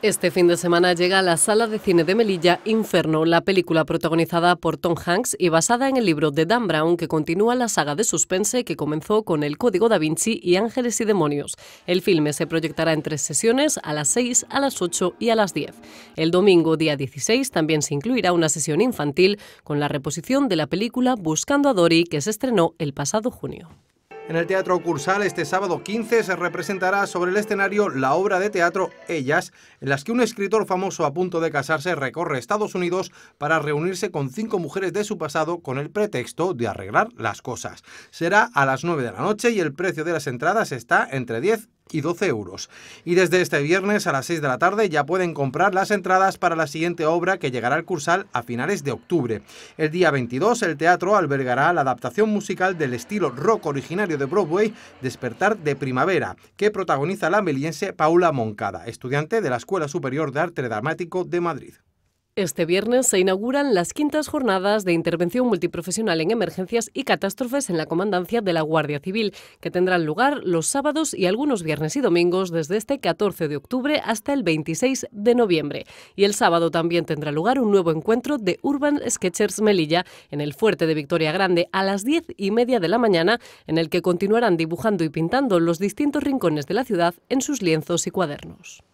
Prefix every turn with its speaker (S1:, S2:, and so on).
S1: Este fin de semana llega a la sala de cine de Melilla Inferno, la película protagonizada por Tom Hanks y basada en el libro de Dan Brown que continúa la saga de suspense que comenzó con El Código da Vinci y Ángeles y Demonios. El filme se proyectará en tres sesiones, a las 6, a las 8 y a las 10. El domingo, día 16, también se incluirá una sesión infantil con la reposición de la película Buscando a Dory que se estrenó el pasado junio.
S2: En el Teatro Cursal este sábado 15 se representará sobre el escenario la obra de teatro Ellas, en las que un escritor famoso a punto de casarse recorre Estados Unidos para reunirse con cinco mujeres de su pasado con el pretexto de arreglar las cosas. Será a las 9 de la noche y el precio de las entradas está entre 10 y 12 euros. Y desde este viernes a las 6 de la tarde ya pueden comprar las entradas para la siguiente obra que llegará al Cursal a finales de octubre. El día 22 el teatro albergará la adaptación musical del estilo rock originario de Broadway, Despertar de Primavera, que protagoniza la meliense Paula Moncada, estudiante de la Escuela Superior de Arte Dramático de Madrid.
S1: Este viernes se inauguran las quintas jornadas de intervención multiprofesional en emergencias y catástrofes en la comandancia de la Guardia Civil, que tendrán lugar los sábados y algunos viernes y domingos desde este 14 de octubre hasta el 26 de noviembre. Y el sábado también tendrá lugar un nuevo encuentro de Urban Sketchers Melilla en el Fuerte de Victoria Grande a las 10 y media de la mañana, en el que continuarán dibujando y pintando los distintos rincones de la ciudad en sus lienzos y cuadernos.